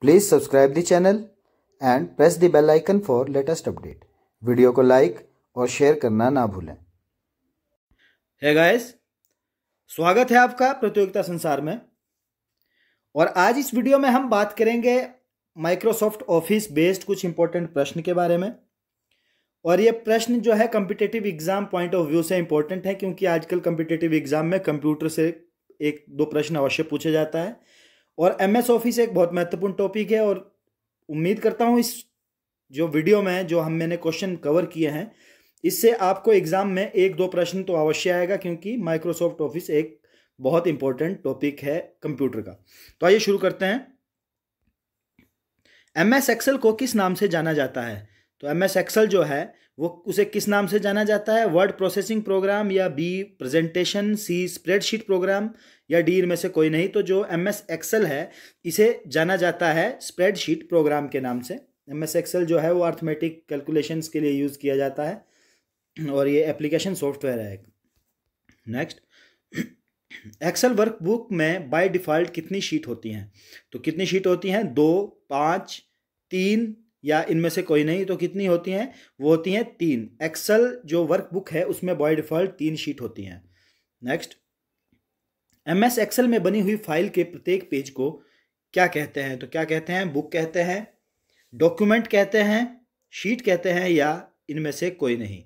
please subscribe the channel and press the bell icon for latest update video को like और share करना ना भूलें है गाइस स्वागत है आपका प्रतियोगिता संसार में और आज इस वीडियो में हम बात करेंगे माइक्रोसॉफ्ट ऑफिस बेस्ड कुछ इंपॉर्टेंट प्रश्न के बारे में और ये प्रश्न जो है competitive exam point of view से इंपॉर्टेंट है क्योंकि आजकल कम्पिटेटिव एग्जाम में कंप्यूटर से एक दो प्रश्न अवश्य पूछा जाता है और एम एस ऑफिस एक बहुत महत्वपूर्ण टॉपिक है और उम्मीद करता हूँ इस जो वीडियो में जो हम मैंने क्वेश्चन कवर किए हैं इससे आपको एग्ज़ाम में एक दो प्रश्न तो अवश्य आएगा क्योंकि माइक्रोसॉफ्ट ऑफिस एक बहुत इंपॉर्टेंट टॉपिक है कंप्यूटर का तो आइए शुरू करते हैं एम एस एक्सेल को किस नाम से जाना जाता है तो एम एस एक्सल जो है वो उसे किस नाम से जाना जाता है वर्ड प्रोसेसिंग प्रोग्राम या B presentation C spreadsheet program या डी में से कोई नहीं तो जो एम एस एक्सल है इसे जाना जाता है स्प्रेडशीट प्रोग्राम के नाम से एम एस एक्सल जो है वो अर्थमेटिक कैलकुलेशंस के लिए यूज़ किया जाता है और ये एप्लीकेशन सॉफ्टवेयर है नेक्स्ट एक्सल वर्कबुक में बाय डिफ़ॉल्ट कितनी शीट होती हैं तो कितनी शीट होती हैं दो पाँच तीन या इनमें से कोई नहीं तो कितनी होती हैं वो होती हैं तीन एक्सल जो वर्कबुक है उसमें बॉय डिफ़ॉल्ट तीन शीट होती हैं नेक्स्ट एम एस एक्सेल में बनी हुई फाइल के प्रत्येक पेज को क्या कहते हैं तो क्या कहते हैं बुक कहते हैं डॉक्यूमेंट कहते हैं शीट कहते हैं या इनमें से कोई नहीं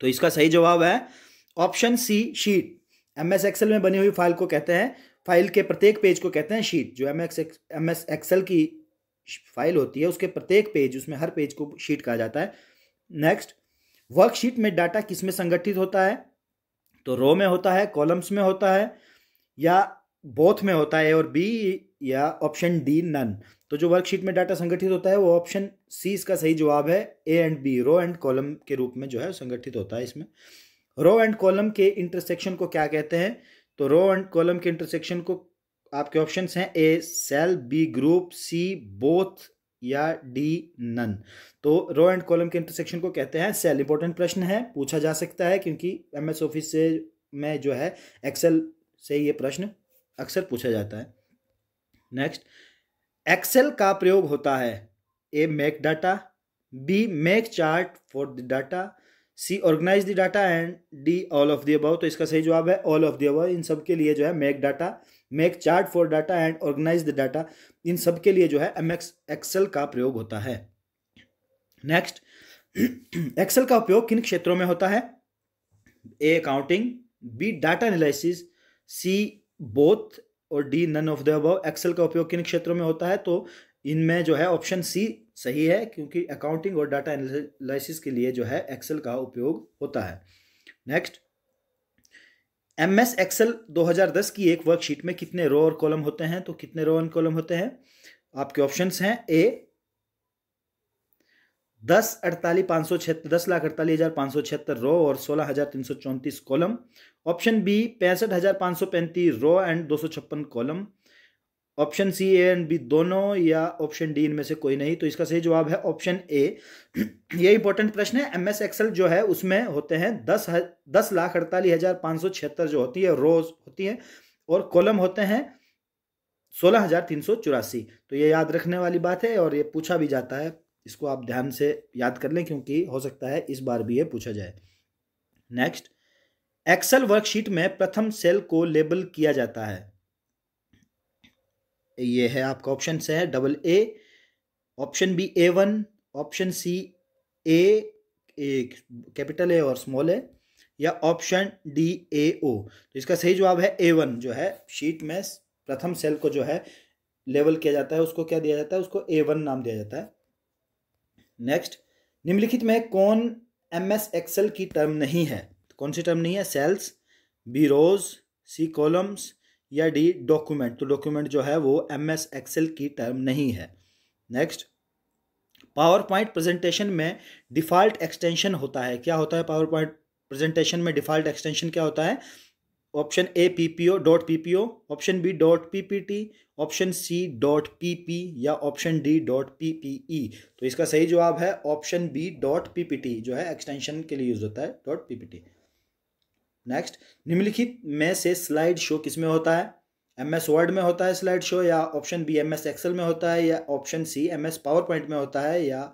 तो इसका सही जवाब है option C sheet M S Excel में बनी हुई फाइल को कहते हैं फाइल के प्रत्येक पेज को कहते हैं शीट जो एम एक्स एम एक्सेल की फाइल होती है उसके प्रत्येक पेज उसमें हर पेज को शीट कहा जाता है नेक्स्ट वर्कशीट में डाटा किस में संगठित होता है तो रो में होता है कॉलम्स में होता है या बोथ में होता है और बी या ऑप्शन डी नन तो जो वर्कशीट में डाटा संगठित होता है वो ऑप्शन सी इसका सही जवाब है A and B row and column के रूप में जो है संगठित होता है इसमें रो एंड कॉलम के इंटरसेक्शन को क्या कहते हैं तो रो एंड कॉलम के इंटरसेक्शन को आपके ऑप्शन हैं A cell B group C both या डी नन तो रो एंड कॉलम के इंटरसेक्शन को कहते हैं सेल इंपॉर्टेंट प्रश्न है पूछा जा सकता है क्योंकि एस ऑफिस से में जो है एक्सेल से ये प्रश्न अक्सर पूछा जाता है नेक्स्ट एक्सेल का प्रयोग होता है A make data B make chart for the data C organize the data and D all of the above तो इसका सही जवाब है ऑल ऑफ द अबाउ इन सब के लिए जो है make data make chart for data and organize the data इन सब के लिए जो है एम एक्स का प्रयोग होता है नेक्स्ट एक्सेल का उपयोग किन क्षेत्रों में होता है A accounting B data analysis C both और D none of the above Excel का उपयोग किन क्षेत्रों में होता है तो इनमें जो है ऑप्शन सी सही है क्योंकि अकाउंटिंग और डाटा एनालिसिस के लिए जो है एक्सेल का उपयोग होता है नेक्स्ट एम एस एक्सएल दो की एक वर्कशीट में कितने रो और कॉलम होते हैं तो कितने रो और कॉलम होते हैं आपके ऑप्शंस हैं ए दस अड़तालीस पाँच सौ छिहत्तर दस लाख अड़तालीस हज़ार पाँच सौ छिहत्तर रो और सोलह हज़ार तीन सौ चौंतीस कॉलम ऑप्शन बी पैंसठ हज़ार पाँच सौ पैंतीस रो एंड दो सौ छप्पन column option C A and B दोनों या ऑप्शन डी इनमें से कोई नहीं तो इसका सही जवाब है ऑप्शन ए ये इंपॉर्टेंट प्रश्न है एम एस एक्सएल जो है उसमें होते हैं दस दस लाख अड़तालीस हजार पाँच सौ छिहत्तर जो होती है रोज होती है और कॉलम होते हैं सोलह हजार तीन सौ चौरासी तो ये याद रखने वाली बात है और ये पूछा भी जाता है इसको आप ध्यान से याद कर लें क्योंकि हो सकता है इस बार भी ये पूछा जाए नेक्स्ट एक्सेल वर्कशीट में प्रथम सेल को लेबल किया जाता है ये है आपका ऑप्शन है double A option B A one option C A capital A और स्मॉल ए या ऑप्शन डी ए ओ तो इसका सही जवाब है ए वन जो है शीट में प्रथम सेल को जो है लेवल किया जाता है उसको क्या दिया जाता है उसको ए वन नाम दिया जाता है नेक्स्ट निम्नलिखित में कौन एम एस एक्सेल की टर्म नहीं है तो कौन सी टर्म नहीं है cells B rows C columns या डी डॉक्यूमेंट तो डॉक्यूमेंट जो है वो एम एस एक्सेल की टर्म नहीं है नेक्स्ट पावर पॉइंट प्रेजेंटेशन में डिफ़ॉल्ट एक्सटेंशन होता है क्या होता है पावर पॉइंट प्रेजेंटेशन में डिफ़ॉल्ट एक्सटेंशन क्या होता है option A P P O dot P P O option B dot P P T option C dot P P या option D dot P P E तो इसका सही जवाब है option B dot P P T जो है extension के लिए यूज होता है dot P P T next निम्नलिखित में से स्लाइड शो किस में होता है एम एस वर्ड में होता है स्लाइड शो या option B M S Excel में होता है या option C M S PowerPoint में होता है या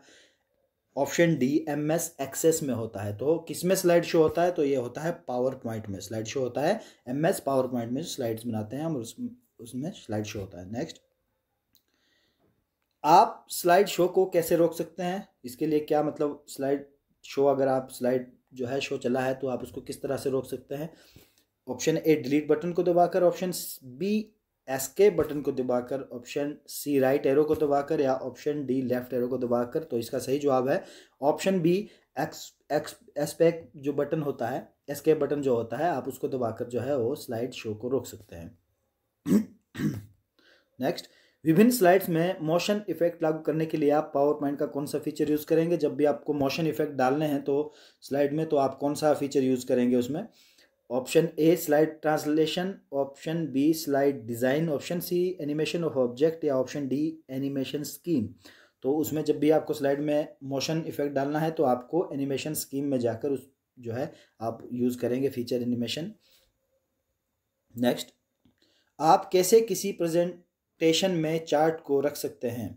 option D M S Access में होता है तो किस में स्लाइड शो होता है तो ये होता है पावर पॉइंट में स्लाइड शो होता है एम एस पावर पॉइंट में स्लाइड्स बनाते हैं हम उस उसमें स्लाइड शो होता है नेक्स्ट आप स्लाइड शो को कैसे रोक सकते हैं इसके लिए क्या मतलब स्लाइड शो अगर आप स्लाइड जो है शो चला है तो आप उसको किस तरह से रोक सकते हैं ऑप्शन ए डिलीट बटन को दबाकर ऑप्शन बी एस्केप बटन को दबाकर ऑप्शन सी राइट एरो को दबाकर या ऑप्शन डी लेफ्ट एरो को दबाकर तो इसका सही जवाब है ऑप्शन बी एक्स एक्स एस्पेक जो बटन होता है एस्केप बटन जो होता है आप उसको दबाकर जो है वो स्लाइड शो को रोक सकते हैं नेक्स्ट विभिन्न स्लाइड्स में मोशन इफेक्ट लागू करने के लिए आप पावर पॉइंट का कौन सा फीचर यूज़ करेंगे जब भी आपको मोशन इफेक्ट डालने हैं तो स्लाइड में तो आप कौन सा फीचर यूज़ करेंगे उसमें option A slide translation option B slide design option C animation of object या ऑप्शन डी एनिमेशन स्कीम तो उसमें जब भी आपको स्लाइड में मोशन इफेक्ट डालना है तो आपको एनिमेशन स्कीम में जाकर उस जो है आप यूज़ करेंगे फीचर एनिमेशन नेक्स्ट आप कैसे किसी प्रेजेंट रोटेशन में चार्ट को रख सकते हैं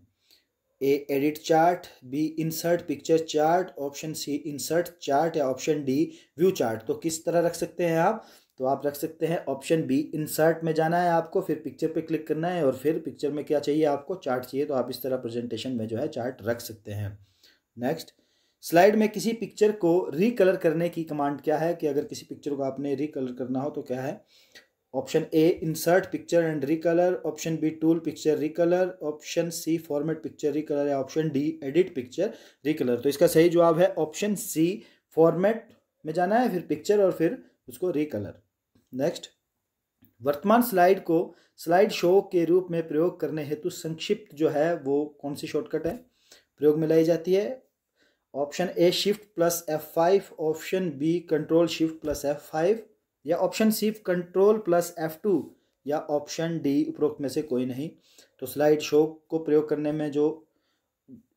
A edit chart B insert picture chart option C insert chart या ऑप्शन डी व्यू चार्ट तो किस तरह रख सकते हैं आप तो आप रख सकते हैं ऑप्शन बी इंसर्ट में जाना है आपको फिर पिक्चर पे क्लिक करना है और फिर पिक्चर में क्या चाहिए आपको चार्ट चाहिए तो आप इस तरह प्रेजेंटेशन में जो है चार्ट रख सकते हैं नेक्स्ट स्लाइड में किसी पिक्चर को रिकलर करने की कमांड क्या है कि अगर किसी पिक्चर को आपने रिकलर करना हो तो क्या है option A insert picture and recolor option B tool picture recolor option C format picture recolor या option D edit picture recolor तो इसका सही जवाब है ऑप्शन सी फॉर्मेट में जाना है फिर पिक्चर और फिर उसको रिकलर नेक्स्ट वर्तमान स्लाइड को स्लाइड शो के रूप में प्रयोग करने हेतु संक्षिप्त जो है वो कौन सी शॉर्टकट है प्रयोग में लाई जाती है option A shift plus F five option B control shift plus F five या option C control plus F two या ऑप्शन डी उपरोक्त में से कोई नहीं तो स्लाइड शो को प्रयोग करने में जो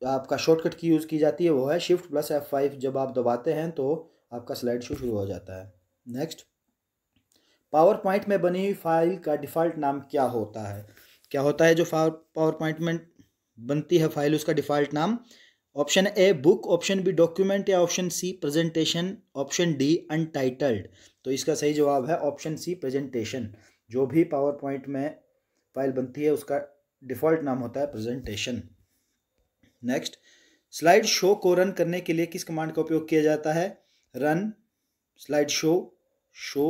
आपका शॉर्टकट की यूज़ की जाती है वो है शिफ्ट प्लस एफ फाइव जब आप दबाते हैं तो आपका स्लाइड शो शुरू हो जाता है नेक्स्ट पावर पॉइंट में बनी हुई फाइल का डिफ़ॉल्ट नाम क्या होता है क्या होता है जो पावर पॉइंट में बनती है फाइल उसका डिफ़ॉल्ट नाम option A book option B document या option C presentation option D untitled तो इसका सही जवाब है ऑप्शन सी प्रेजेंटेशन जो भी पावर पॉइंट में फाइल बनती है उसका डिफ़ॉल्ट नाम होता है प्रेजेंटेशन नेक्स्ट स्लाइड शो को रन करने के लिए किस कमांड का उपयोग किया जाता है रन स्लाइड शो शो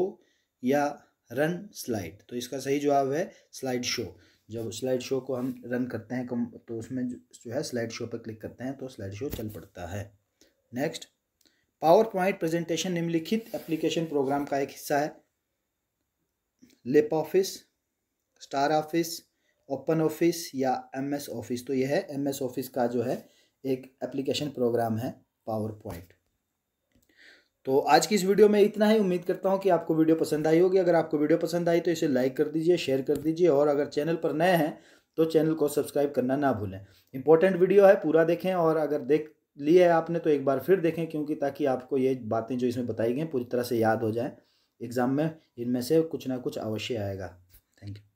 या रन स्लाइड तो इसका सही जवाब है स्लाइड शो जब स्लाइड शो को हम रन करते हैं कम तो उसमें जो है स्लाइड शो पर क्लिक करते हैं तो स्लाइड शो चल पड़ता है नेक्स्ट पावर पॉइंट प्रेजेंटेशन निम्नलिखित एप्लीकेशन प्रोग्राम का एक हिस्सा है लेप office star office open office या एम एस ऑफिस तो यह है एम एस ऑफिस का जो है एक एप्लीकेशन प्रोग्राम है पावर पॉइंट तो आज की इस वीडियो में इतना ही उम्मीद करता हूँ कि आपको वीडियो पसंद आई होगी अगर आपको वीडियो पसंद आई तो इसे लाइक कर दीजिए शेयर कर दीजिए और अगर चैनल पर नए हैं तो चैनल को सब्सक्राइब करना ना भूलें इंपॉर्टेंट वीडियो है पूरा देखें और अगर देख लिया है आपने तो एक बार फिर देखें क्योंकि ताकि आपको ये बातें जो इसमें बताई गई पूरी तरह से याद हो जाए एग्ज़ाम में इनमें से कुछ ना कुछ अवश्य आएगा थैंक यू